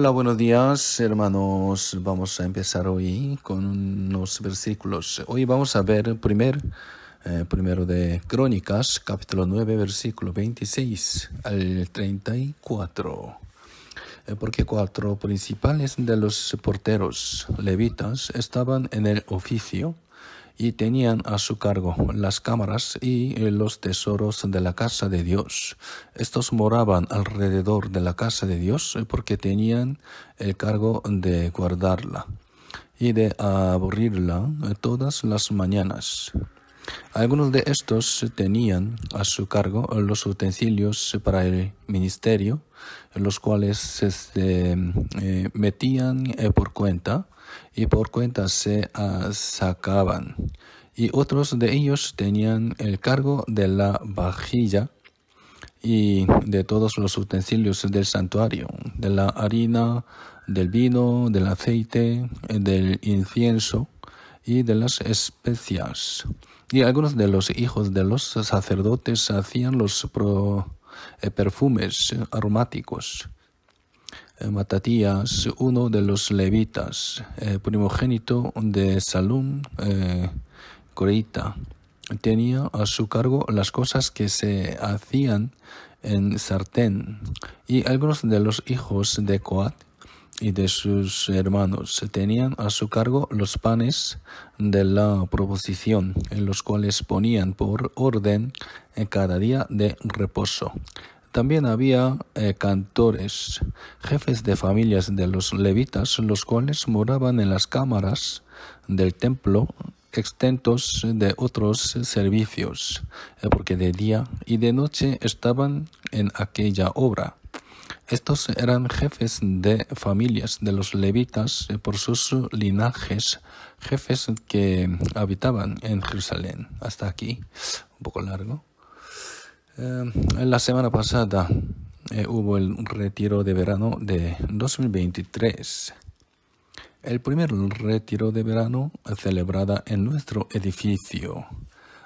Hola, buenos días hermanos. Vamos a empezar hoy con unos versículos. Hoy vamos a ver primer, eh, primero de Crónicas, capítulo 9, versículo 26 al 34. Eh, porque cuatro principales de los porteros levitas estaban en el oficio y tenían a su cargo las cámaras y eh, los tesoros de la casa de Dios. Estos moraban alrededor de la casa de Dios eh, porque tenían el cargo de guardarla y de aburrirla eh, todas las mañanas. Algunos de estos tenían a su cargo los utensilios para el ministerio los cuales se este, eh, metían eh, por cuenta y por cuenta se ah, sacaban. Y otros de ellos tenían el cargo de la vajilla y de todos los utensilios del santuario, de la harina, del vino, del aceite, eh, del incienso y de las especias. Y algunos de los hijos de los sacerdotes hacían los pro eh, perfumes aromáticos. Eh, matatías, uno de los levitas, eh, primogénito de Salum, Coreita, tenía a su cargo las cosas que se hacían en sartén y algunos de los hijos de Coat y de sus hermanos. Tenían a su cargo los panes de la proposición, en los cuales ponían por orden eh, cada día de reposo. También había eh, cantores, jefes de familias de los levitas, los cuales moraban en las cámaras del templo extentos de otros servicios, eh, porque de día y de noche estaban en aquella obra. Estos eran jefes de familias de los levitas eh, por sus linajes, jefes que habitaban en Jerusalén. Hasta aquí, un poco largo. Eh, la semana pasada eh, hubo el retiro de verano de 2023. El primer retiro de verano celebrada en nuestro edificio.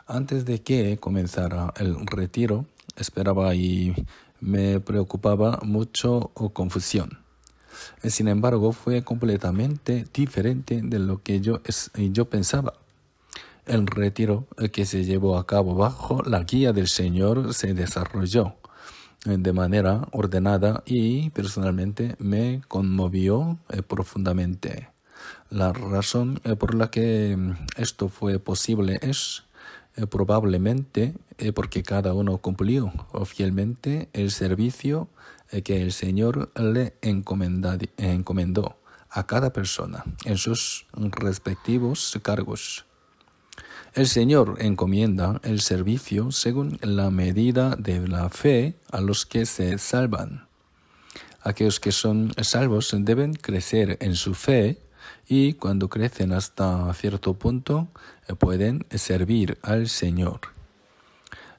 Antes de que comenzara el retiro, esperaba y me preocupaba mucho o confusión. Eh, sin embargo, fue completamente diferente de lo que yo, eh, yo pensaba. El retiro eh, que se llevó a cabo bajo la guía del Señor se desarrolló de manera ordenada y personalmente me conmovió profundamente. La razón por la que mm, esto fue posible es eh, probablemente eh, porque cada uno cumplió fielmente el servicio eh, que el Señor le encomendó a cada persona en sus respectivos cargos. El Señor encomienda el servicio según la medida de la fe a los que se salvan. Aquellos que son salvos deben crecer en su fe y cuando crecen hasta cierto punto eh, pueden servir al Señor.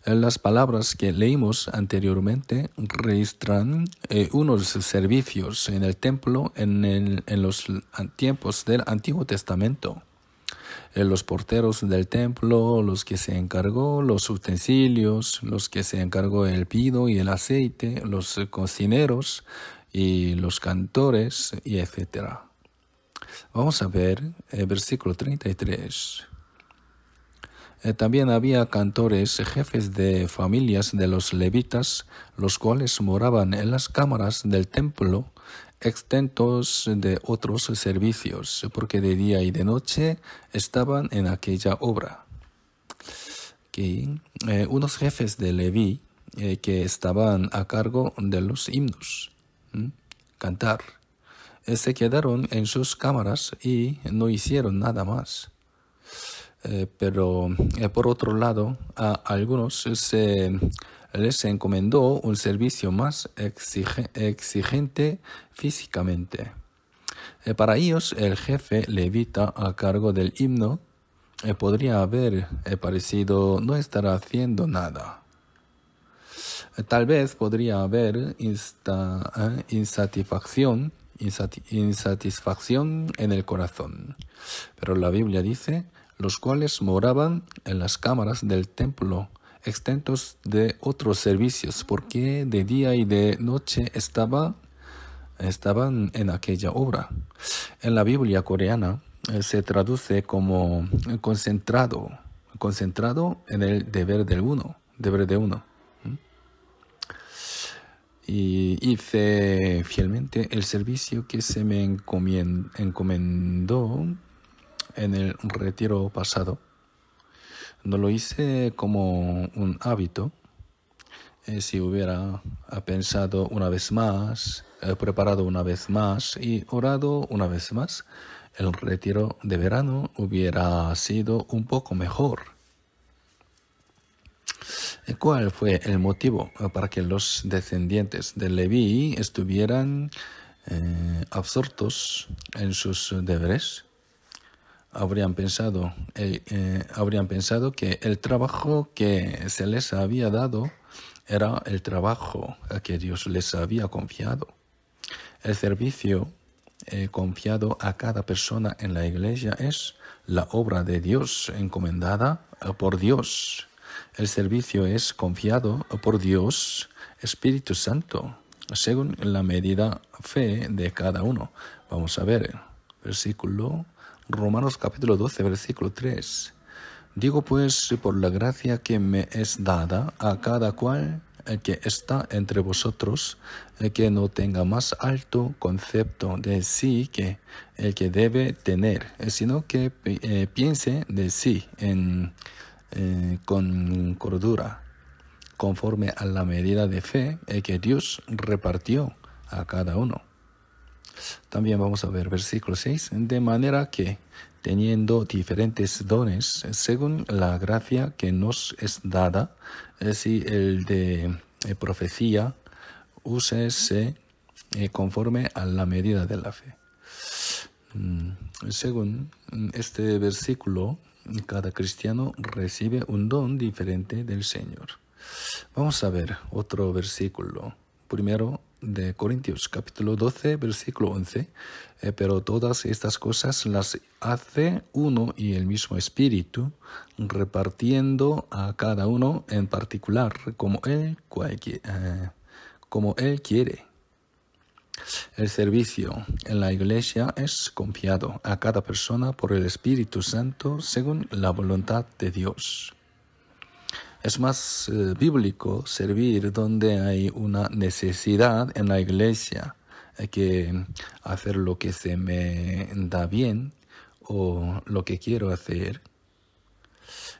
Eh, las palabras que leímos anteriormente registran eh, unos servicios en el templo en, los tiempos del Antiguo Testamento los porteros del templo, los que se encargó, los utensilios, los que se encargó el pido y el aceite, los cocineros y los cantores, y etcétera. Vamos a ver el eh, versículo 33. Eh, también había cantores, jefes de familias de los levitas, los cuales moraban en las cámaras del templo, extentos de otros servicios, porque de día y de noche estaban en aquella obra. Eh, unos jefes de Leví que estaban a cargo de los himnos, cantar eh, se quedaron en sus cámaras y no hicieron nada más. Eh, pero eh, por otro lado, a algunos se les encomendó un servicio más exigente físicamente. para ellos, el jefe levita a cargo del himno podría haber parecido no estar haciendo nada. Tal vez podría haber insatisfacción insatisfacción en el corazón. Pero la Biblia dice, los cuales moraban en las cámaras del templo, extentos de otros servicios, porque de día y de noche estaba, estaban en aquella obra. En la Biblia coreana eh, se traduce como concentrado, concentrado en el deber del uno, deber de uno y hice fielmente el servicio que se me encomendó en el retiro pasado. No lo hice como un hábito. Eh, si hubiera ah, pensado una vez más, eh, preparado una vez más y orado una vez más, el retiro de verano hubiera sido un poco mejor. ¿Cuál fue el motivo para que los descendientes de Leví estuvieran eh, absortos en sus deberes? Habrían pensado, eh, eh, habrían pensado que el trabajo que se les había dado era el trabajo que Dios les había confiado. El servicio confiado a cada persona en la iglesia es la obra de Dios encomendada por Dios el servicio es confiado por Dios, Espíritu Santo, según la medida fe de cada uno. Vamos a ver, versículo Romanos capítulo 12, versículo 3. Digo pues por la gracia que me es dada a cada cual el que está entre vosotros, que no tenga más alto concepto de sí que el que debe tener, sino que eh, piense de sí en eh, con cordura, conforme a la medida de fe eh, que Dios repartió a cada uno. También vamos a ver versículo 6, de manera que, teniendo diferentes dones, eh, según la gracia que nos es dada, es decir el de profecía, úsese conforme a la medida de la fe. Mm, según este versículo, cada cristiano recibe un don diferente del Señor. Vamos a ver otro versículo. Primero de Corintios, capítulo 12, versículo 11. Eh, pero todas estas cosas las hace uno y el mismo Espíritu, repartiendo a cada uno en particular como eh, como él quiere el servicio en la iglesia es confiado a cada persona por el Espíritu Santo según la voluntad de Dios. Es más eh, bíblico servir donde hay una necesidad en la iglesia que hacer lo que se me da bien o lo que quiero hacer.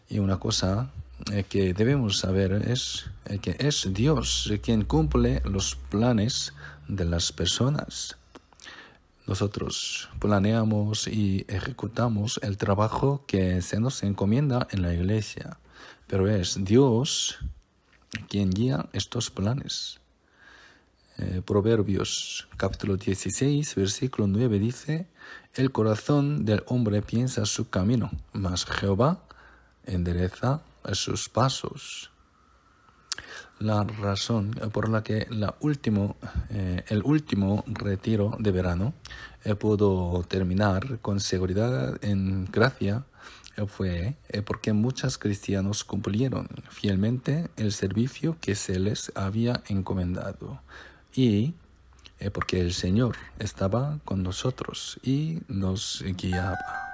Y una cosa eh, que debemos saber es eh, que es Dios quien cumple los planes de las personas. Nosotros planeamos y ejecutamos el trabajo que se nos encomienda en la iglesia, pero es Dios quien guía estos planes. Eh, Proverbios capítulo 16, versículo 9 dice, El corazón del hombre piensa su camino, mas Jehová endereza sus pasos. La razón por la que la último, eh, el último retiro de verano eh, pudo terminar con seguridad en gracia eh, fue porque muchos cristianos cumplieron fielmente el servicio que se les había encomendado y porque el Señor estaba con nosotros y nos guiaba.